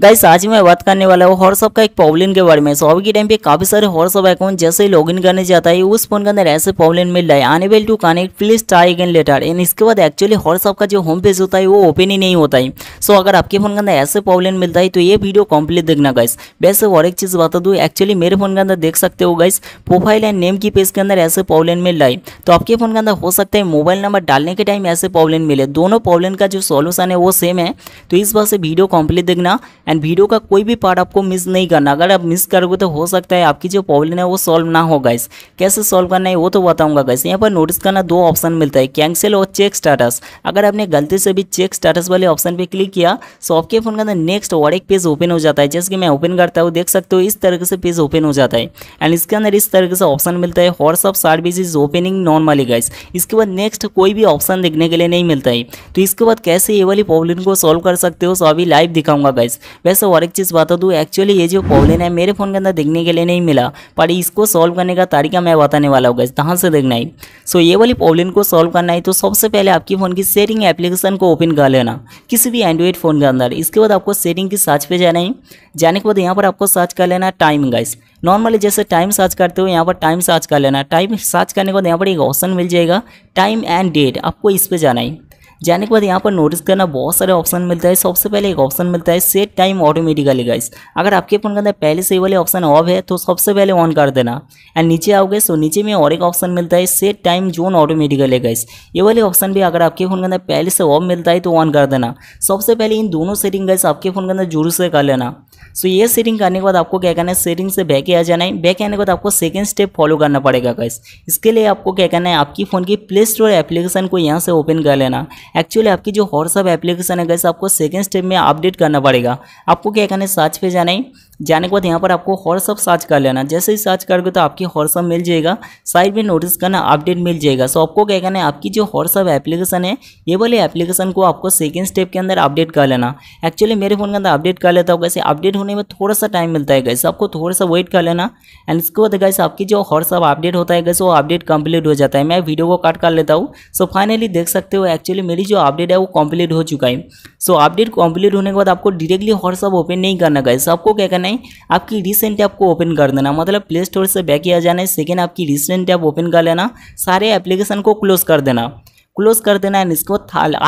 guys आज मैं बात करने वाला हूँ हॉर्सअप का एक प्रॉब्लम के बारे में सो अभी के टाइम पे काफी सारे हॉर्सअप अकाउंट जैसे लॉग इन करने जाता है उस फोन के अंदर ऐसे प्रॉब्लम मिल रहा है unable to connect please try again later and इसके बाद एक्चुअली हॉर्सअप का जो होम पेज होता है वो ओपन ही नहीं होता है सो अगर आपके फोन के अंदर ऐसे प्रॉब्लम मिलता है तो ये वीडियो कम्प्लीट देखना गाइस वैसे और एक चीज़ बता दूँ एक्चुअली मेरे फोन के अंदर देख सकते हो गाइस प्रोफाइल एंड नेम की पेज के अंदर ऐसे प्रॉब्लम मिल रहा है तो आपके फोन के अंदर हो सकता है मोबाइल नंबर डालने के टाइम ऐसे प्रॉब्लम मिले दोनों प्रॉब्लम का जो सोल्यूशन है वो सेम है तो इस बात से वीडियो कम्प्लीट देखना एंड वीडियो का कोई भी पार्ट आपको मिस नहीं करना अगर आप मिस करोगे तो हो सकता है आपकी जो प्रॉब्लम है वो सॉल्व ना हो गाइस कैसे सॉल्व करना है वो तो बताऊंगा गाइस यहाँ पर नोटिस करना दो ऑप्शन मिलता है कैंसिल और चेक स्टाटस अगर आपने गलती से भी चेक स्टाटस वाले ऑप्शन पर क्लिक किया तो आपके फोन के अंदर नेक्स्ट और एक पेज ओपन हो जाता है जैसे कि मैं ओपन करता हूँ देख सकते हो इस तरीके से पेज ओपन हो जाता है एंड इसके अंदर इस तरीके से ऑप्शन मिलता है WhatsApp service is opening normally guys इसके बाद नेक्स्ट कोई भी ऑप्शन देखने के लिए नहीं मिलता है तो इसके बाद कैसे ये वाली प्रॉब्लम को सॉल्व कर सकते हो सो तो अभी लाइव दिखाऊंगा गाइस वैसे और एक चीज़ बता दूँ एक्चुअली ये जो प्रॉब्लम है मेरे फ़ोन के अंदर देखने के लिए नहीं मिला पर इसको सॉल्व करने का तरीका मैं बताने वाला हूँ कहाँ से देखना है सो ये वाली प्रॉब्लम को सॉल्व करना है तो सबसे पहले आपकी फ़ोन की सेटिंग एप्लीकेशन को ओपन कर लेना किसी भी एंड्रॉइड फ़ोन के अंदर इसके बाद आपको सेटिंग की सर्च पे जाना है जाने के बाद यहाँ पर आपको सर्च कर लेना टाइम गाइस नॉर्मली जैसे टाइम सर्च करते हो यहाँ पर टाइम सर्च कर लेना टाइम सर्च करने के बाद यहाँ पर एक ऑप्शन मिल जाएगा टाइम एंड डेट आपको इस पर जाना है जाने के बाद यहाँ पर नोटिस करना बहुत सारे ऑप्शन मिलता है सबसे पहले एक ऑप्शन मिलता है सेट टाइम ऑटोमेटिकली गाइस अगर आपके फोन के अंदर पहले से वाले ऑप्शन ऑफ है तो सबसे पहले ऑन कर देना एंड नीचे आओगे सो नीचे में और एक ऑप्शन मिलता है set time zone automatically guys ये वाले ऑप्शन भी अगर आपके फोन के अंदर पहले से ऑफ मिलता है तो ऑन कर देना सबसे पहले इन दोनों सेटिंग गाइस आपके फोन के अंदर जरूर से कर लेना सो ये सेटिंग करने के बाद आपको क्या करना है सेटिंग से बैक आ जाना है बैक आने के बाद आपको सेकेंड स्टेप फॉलो करना पड़ेगा गाइस इसके लिए आपको क्या करना है आपकी फ़ोन की प्ले स्टोर एप्लीकेशन को यहाँ से ओपन कर लेना एक्चुअली आपकी जो व्हाट्सअप एप्लीकेशन है गैस आपको सेकेंड स्टेप में अपडेट करना पड़ेगा आपको क्या करना है सर्च पे जाना है जाने के बाद यहाँ पर आपको हॉर्सअप सर्च कर लेना जैसे ही सर्च करोगे तो आपकी हॉर्सअप मिल जाएगा साइड में नोटिस करना अपडेट मिल जाएगा सो आपको क्या करना है आपकी जो हॉर्सअप एप्लीकेशन है ये वाली एप्लीकेशन को आपको सेकेंड स्टेप के अंदर अपडेट कर लेना एक्चुअली मेरे फ़ोन के अंदर अपडेट कर लेता हूँ कैसे अपडेट होने में थोड़ा सा टाइम मिलता है कैसे आपको थोड़ा सा वेट कर लेना एंड इसके बाद कैसे आपकी जो हॉर्सअप अपडेट होता है कैसे वो अपडेट कम्प्लीट हो जाता है मैं वीडियो को कट कर लेता हूँ सो फाइनली देख सकते हो एक्चुअली मेरी जो अपडेट है वो कम्प्लीट हो चुका है सो अपडेट कम्प्लीट होने के बाद आपको डिरेक्टली हॉर्सअप ओपन नहीं करना कैसे आपको क्या करना करना है आपकी रिसेंट ऐप को ओपन कर देना मतलब प्ले स्टोर से बैक किया जाना है सेकेंड आपकी रिसेंट ऐप ओपन कर लेना सारे एप्लीकेशन को क्लोज कर देना क्लोज कर देना है इसको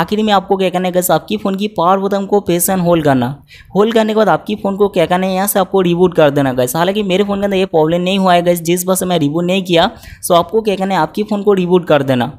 आखिर में आपको क्या करना है गैस आपकी फ़ोन की पावर बटन को एंड होल्ड करना होल्ड करने के बाद आपकी फ़ोन को क्या करना है यहाँ से आपको रिबूट कर देना गैस हालांकि मेरे फ़ोन के अंदर ये प्रॉब्लम नहीं हुआ है गैस जिस बस मैं रिबूट नहीं किया सो आपको क्या करना है आपकी फ़ोन को रिबूट कर देना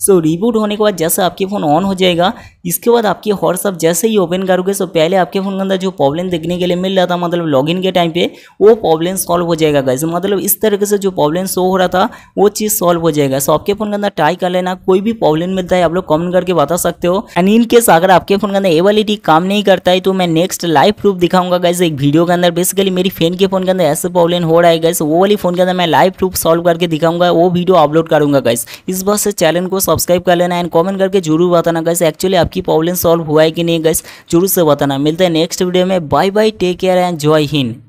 सो so, रिबूट होने के बाद जैसे आपकी फ़ोन ऑन हो जाएगा इसके बाद आपकी व्हाट्सअप जैसे ही ओपन करोगे तो पहले आपके फ़ोन के अंदर जो प्रॉब्लम देखने के लिए मिल रहा था मतलब लॉगिन के टाइम पे वो प्रॉब्लम सॉल्व हो जाएगा गाइज मतलब इस तरीके से जो प्रॉब्लम शो हो रहा था वो चीज़ सॉल्व हो जाएगा सो आपके फ़ोन के अंदर ट्राई कर लेना कोई भी प्रॉब्लम मिलता है आप लोग कमेंट करके बता सकते हो एंड इन केस अगर आपके फ़ोन के अंदर ए वाली टी काम नहीं करता है तो मैं नेक्स्ट लाइव प्रूफ दिखाऊंगा गाइज एक वीडियो के अंदर बेसिकली मेरी फ्रेंड के फ़ोन के अंदर ऐसे प्रॉब्लम हो रहा है गाइज वो वाली फ़ोन के अंदर मैं लाइव प्रूफ सॉल्व करके दिखाऊंगा वो वीडियो अपलोड करूंगा गाइज इस बस से चैनल को सब्सक्राइब कर लेना एंड कॉमेंट करके जरूर बताना गाइज एक्चुअली आपकी आपकी प्रॉब्लम सॉल्व हुआ है कि नहीं गैस जरूर से बताना मिलते हैं नेक्स्ट वीडियो में bye bye take care and जॉय हिंद